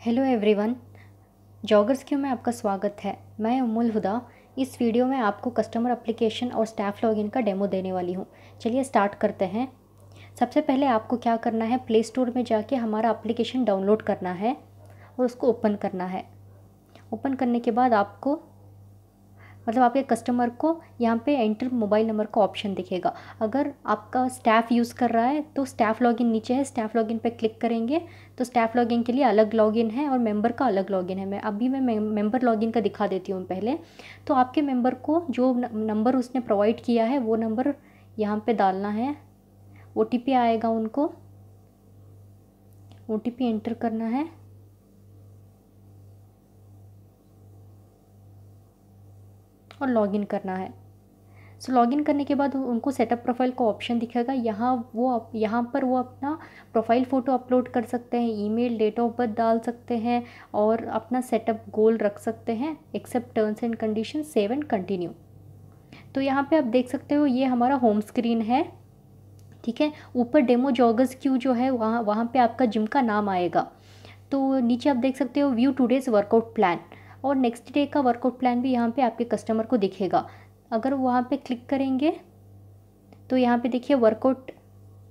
hello everyone joggers क्यों में आपका स्वागत है मैं अमूल हुदा इस वीडियो में आपको कस्टमर एप्लीकेशन और स्टाफ लॉगिन का डेमो देने वाली हूँ चलिए स्टार्ट करते हैं सबसे पहले आपको क्या करना है प्ले स्टोर में जाके हमारा एप्लीकेशन डाउनलोड करना है और उसको ओपन करना है ओपन करने के बाद आपको मतलब आपके कस्टमर को यहाँ पे एंटर मोबाइल नंबर का ऑप्शन दिखेगा अगर आपका स्टाफ यूज़ कर रहा है तो स्टाफ लॉगिन नीचे है स्टाफ लॉगिन पे क्लिक करेंगे तो स्टाफ लॉगिन के लिए अलग लॉगिन है और मेंबर का अलग लॉगिन है मैं अभी मैं मेंबर लॉगिन का दिखा देती हूँ पहले तो आपके मेम्बर को जो नंबर उसने प्रोवाइड किया है वो नंबर यहाँ पर डालना है ओ आएगा उनको ओ एंटर करना है और लॉगिन करना है सो लॉगिन करने के बाद उनको सेटअप प्रोफाइल का ऑप्शन दिखेगा यहाँ वो यहाँ पर वो अपना प्रोफाइल फ़ोटो अपलोड कर सकते हैं ईमेल डेट ऑफ बर्थ डाल सकते हैं और अपना सेटअप गोल रख सकते हैं accept terms and condition save and continue तो यहाँ पे आप देख सकते हो ये हमारा होम स्क्रीन है ठीक है ऊपर डेमो जॉगर्स क्यू जो है वहाँ वहाँ पे आपका जिम का नाम आएगा तो नीचे आप देख सकते हो व्यू टूडेज वर्कआउट प्लान और नेक्स्ट डे का वर्कआउट प्लान भी यहाँ पे आपके कस्टमर को दिखेगा अगर वहाँ पे क्लिक करेंगे तो यहाँ पे देखिए वर्कआउट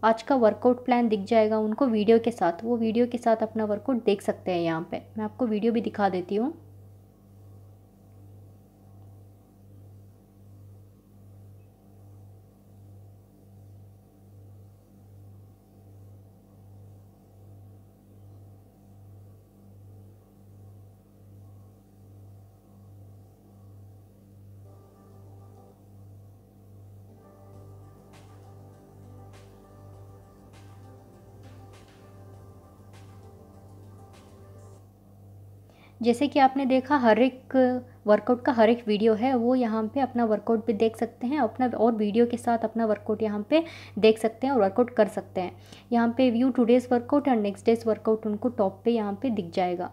आज का वर्कआउट प्लान दिख जाएगा उनको वीडियो के साथ वो वीडियो के साथ अपना वर्कआउट देख सकते हैं यहाँ पे मैं आपको वीडियो भी दिखा देती हूँ जैसे कि आपने देखा हर एक वर्कआउट का हर एक वीडियो है वो यहाँ पे अपना वर्कआउट भी देख सकते हैं अपना और वीडियो के साथ अपना वर्कआउट यहाँ पे देख सकते हैं और वर्कआउट कर सकते हैं यहाँ पे view today's workout and next day's workout उनको टॉप पे यहाँ पे दिख जाएगा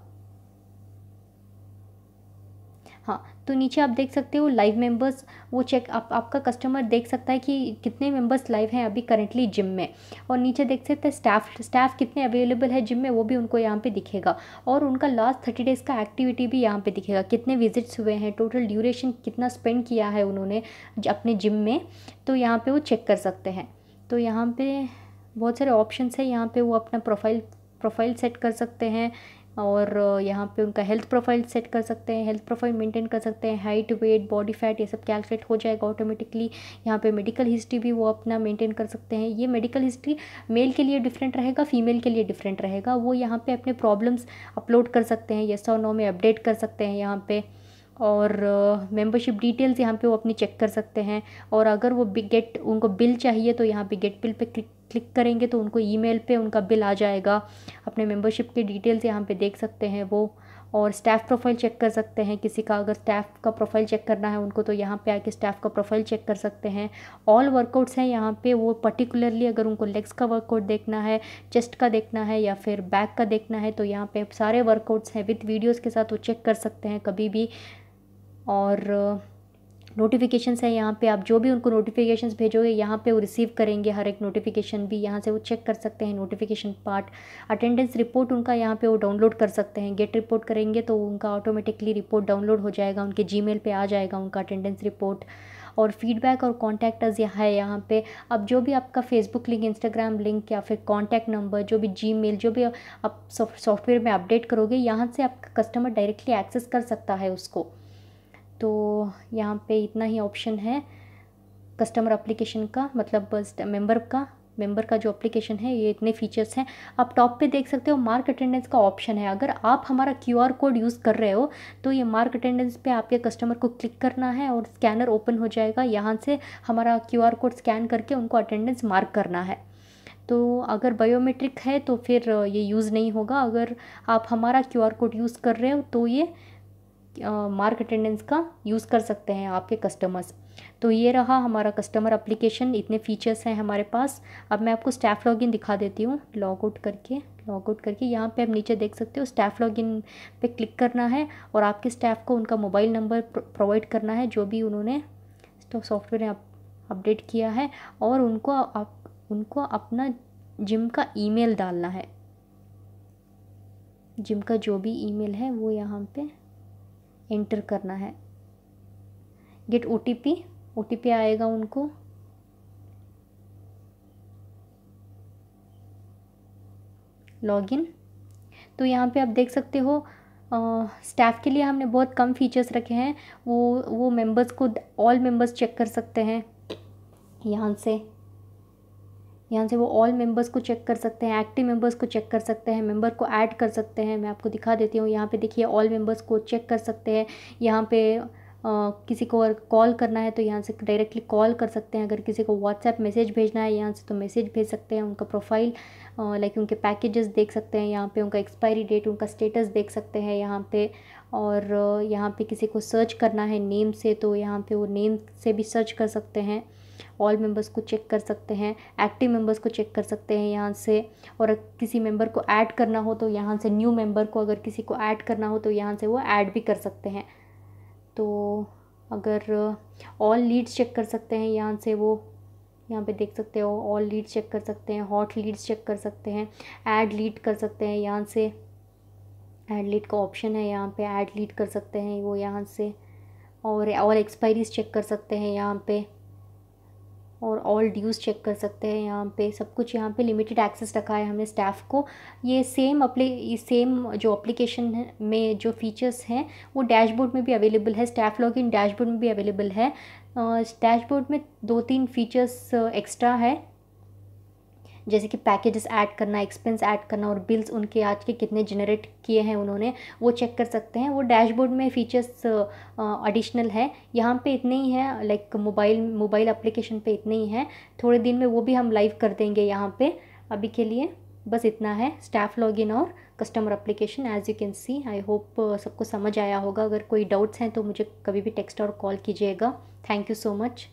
हाँ तो नीचे आप देख सकते हो लाइव मेंबर्स वो चेक आप आपका कस्टमर देख सकता है कि कितने मेंबर्स लाइव हैं अभी करेंटली जिम में और नीचे देख सकते हैं स्टाफ स्टाफ कितने अवेलेबल है जिम में वो भी उनको यहाँ पे दिखेगा और उनका लास्ट थर्टी डेज़ का एक्टिविटी भी यहाँ पे दिखेगा कितने विजिट्स हुए हैं टोटल ड्यूरेशन कितना स्पेंड किया है उन्होंने अपने जिम में तो यहाँ पर वो चेक कर सकते हैं तो यहाँ पर बहुत सारे ऑप्शन है यहाँ पर वो अपना प्रोफाइल प्रोफाइल सेट कर सकते हैं और यहाँ पे उनका हेल्थ प्रोफाइल सेट कर सकते हैं हेल्थ प्रोफाइल मेंटेन कर सकते हैं हाइट वेट बॉडी फैट ये सब कैलकुलेट हो जाएगा ऑटोमेटिकली यहाँ पे मेडिकल हिस्ट्री भी वो अपना मेंटेन कर सकते हैं ये मेडिकल हिस्ट्री मेल के लिए डिफरेंट रहेगा फीमेल के लिए डिफरेंट रहेगा वो यहाँ पर अपने प्रॉब्लम्स अपलोड कर सकते हैं येस और नो में अपडेट कर सकते हैं यहाँ पर और मेंबरशिप डिटेल्स यहाँ पे वो अपनी चेक कर सकते हैं और अगर वो बिग गेट उनको बिल चाहिए तो यहाँ पे गेट बिल पे क्लिक क्लिक करेंगे तो उनको ईमेल पे उनका बिल आ जाएगा अपने मेंबरशिप के डिटेल्स यहाँ पे देख सकते हैं वो और स्टाफ प्रोफाइल चेक कर सकते हैं किसी का अगर स्टाफ का प्रोफाइल चेक करना है उनको तो यहाँ पे आके स्टाफ का प्रोफाइल चेक कर सकते हैं ऑल वर्कआउट्स हैं यहाँ पे वो पर्टिकुलरली अगर उनको लेग्स का वर्कआउट देखना है चेस्ट का देखना है या फिर बैक का देखना है तो यहाँ पे सारे वर्कआउट्स हैं विथ वीडियोज़ के साथ वो चेक कर सकते हैं कभी भी और नोटिफिकेशंस हैं यहाँ पे आप जो भी उनको नोटिफिकेशंस भेजोगे यहाँ पे वो रिसीव करेंगे हर एक नोटिफिकेशन भी यहाँ से वो चेक कर सकते हैं नोटिफिकेशन पार्ट अटेंडेंस रिपोर्ट उनका यहाँ पे वो डाउनलोड कर सकते हैं गेट रिपोर्ट करेंगे तो उनका ऑटोमेटिकली रिपोर्ट डाउनलोड हो जाएगा उनके जी मेल आ जाएगा उनका अटेंडेंस रिपोर्ट और फीडबैक और कॉन्टैक्ट यहाँ है यहाँ पे अब जो भी आपका फेसबुक लिंक इंस्टाग्राम लिंक या फिर कॉन्टैक्ट नंबर जो भी जी जो भी आप सॉफ्टवेयर में अपडेट करोगे यहाँ से आपका कस्टमर डायरेक्टली एक्सेस कर सकता है उसको तो यहाँ पे इतना ही ऑप्शन है कस्टमर अप्लीकेशन का मतलब मेंबर का मेंबर का जो एप्लीकेशन है ये इतने फीचर्स हैं आप टॉप पे देख सकते हो मार्क अटेंडेंस का ऑप्शन है अगर आप हमारा क्यू आर कोड यूज़ कर रहे हो तो ये मार्क अटेंडेंस पे आपके कस्टमर को क्लिक करना है और स्कैनर ओपन हो जाएगा यहाँ से हमारा क्यू आर कोड स्कैन करके उनको अटेंडेंस मार्क करना है तो अगर बायोमेट्रिक है तो फिर ये यूज़ नहीं होगा अगर आप हमारा क्यू आर कोड यूज़ कर रहे हो तो ये मार्क अटेंडेंस का यूज़ कर सकते हैं आपके कस्टमर्स तो ये रहा हमारा कस्टमर अप्लीकेशन इतने फीचर्स हैं हमारे पास अब मैं आपको स्टाफ लॉगिन दिखा देती हूँ लॉग आउट करके लॉग आउट करके यहाँ पे आप नीचे देख सकते हो स्टाफ लॉगिन पे क्लिक करना है और आपके स्टाफ को उनका मोबाइल नंबर प्रोवाइड करना है जो भी उन्होंने तो सॉफ्टवेयर ने अपडेट किया है और उनको आप उनको अपना जिम का ईमेल डालना है जिम का जो भी ईमेल है वो यहाँ पे एंटर करना है गेट ओ टी आएगा उनको इन तो यहाँ पे आप देख सकते हो स्टाफ के लिए हमने बहुत कम फीचर्स रखे हैं वो वो मेंबर्स को ऑल मेंबर्स चेक कर सकते हैं यहाँ से यहाँ से वो ऑल मेंबर्स को चेक कर सकते हैं एक्टिव मेंबर्स को चेक कर सकते हैं मेंबर को ऐड कर सकते हैं मैं आपको दिखा देती हूँ यहाँ पे देखिए ऑल मेंबर्स को चेक कर सकते हैं यहाँ पे Uh, किसी को कॉल करना है तो यहाँ से डायरेक्टली कॉल कर सकते हैं अगर किसी को व्हाट्सएप मैसेज भेजना है यहाँ से तो मैसेज भेज सकते हैं उनका प्रोफाइल लाइक उनके पैकेजेस देख सकते हैं यहाँ पे उनका एक्सपायरी डेट उनका स्टेटस देख सकते हैं यहाँ पे और यहाँ पे किसी को सर्च करना है नेम से तो यहाँ पे वो नेम से भी सर्च कर सकते हैं ऑल मेंबर्स को चेक कर सकते हैं एक्टिव मेंबर्स को चेक कर सकते हैं यहाँ से और किसी मेंबर को ऐड करना हो तो यहाँ से न्यू मेंबर को अगर किसी को ऐड करना हो तो यहाँ से वो ऐड भी कर सकते हैं तो अगर ऑल लीड्स चेक कर सकते हैं यहाँ से वो यहाँ पे देख सकते हो ऑल लीड चेक कर सकते हैं हॉट लीड्स चेक कर सकते हैं ऐड लीड कर सकते हैं यहाँ से ऐड लीड का ऑप्शन है यहाँ पे ऐड लीड कर सकते हैं वो यहाँ से और ऑल एक्सपायरीज चेक कर सकते हैं यहाँ पे और ऑल ड्यूज़ चेक कर सकते हैं यहाँ पे सब कुछ यहाँ पे लिमिटेड एक्सेस रखा है हमने स्टाफ को ये सेम अपले सेम जो अप्लीकेशन में जो फीचर्स हैं वो डैशबोर्ड में भी अवेलेबल है स्टाफ लॉगिन डैशबोर्ड में भी अवेलेबल है डैशबोर्ड में दो तीन फीचर्स एक्स्ट्रा है जैसे कि पैकेजेस ऐड करना एक्सपेंस ऐड करना और बिल्स उनके आज के कितने जनरेट किए हैं उन्होंने वो चेक कर सकते हैं वो डैशबोर्ड में फ़ीचर्स एडिशनल है यहाँ पे इतने ही हैं लाइक मोबाइल मोबाइल एप्लीकेशन पे इतने ही हैं थोड़े दिन में वो भी हम लाइव कर देंगे यहाँ पर अभी के लिए बस इतना है स्टाफ लॉगिन और customer application as you can see I hope सबको समझ आया होगा अगर कोई डाउट्स हैं तो मुझे कभी भी टेक्स्ट और कॉल कीजिएगा थैंक यू सो मच